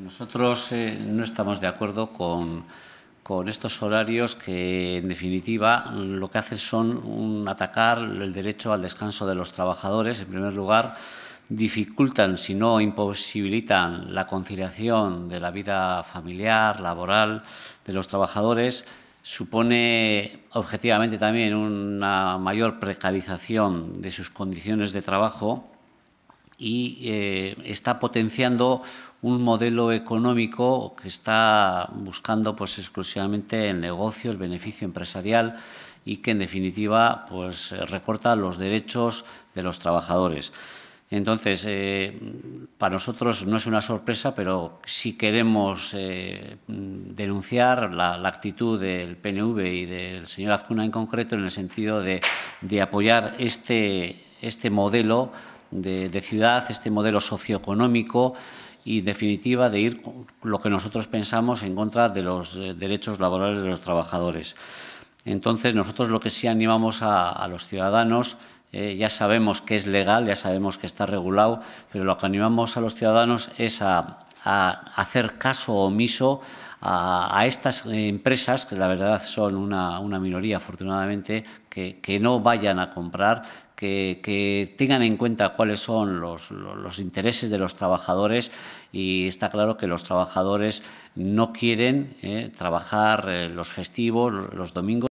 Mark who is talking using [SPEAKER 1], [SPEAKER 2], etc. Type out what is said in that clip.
[SPEAKER 1] Nosotros eh, no estamos de acuerdo con, estos horarios que, en definitiva, lo que hacen son atacar el derecho al descanso de los trabajadores. En primer lugar, dificultan, si no imposibilitan, la conciliación de la vida familiar, laboral de los trabajadores. Supone objetivamente también una mayor precarización de sus condiciones de trabajo y eh, está potenciando un modelo económico que está buscando pues, exclusivamente el negocio, el beneficio empresarial y que en definitiva pues, recorta los derechos de los trabajadores. Entonces, eh, para nosotros no es una sorpresa, pero sí queremos eh, denunciar la, actitud del PNV y del señor Azcuna en concreto en el sentido de, apoyar este, este modelo de, ciudad, este modelo socioeconómico y definitiva de ir lo que nosotros pensamos en contra de los eh, derechos laborales de los trabajadores. Entonces, nosotros lo que sí animamos a, los ciudadanos, eh, ya sabemos que es legal, ya sabemos que está regulado, pero lo que animamos a los ciudadanos es a, hacer caso omiso a, estas empresas, que la verdad son una, minoría afortunadamente, que, no vayan a comprar, que, tengan en cuenta cuáles son los, intereses de los trabajadores y está claro que los trabajadores no quieren eh, trabajar eh, los festivos, los domingos.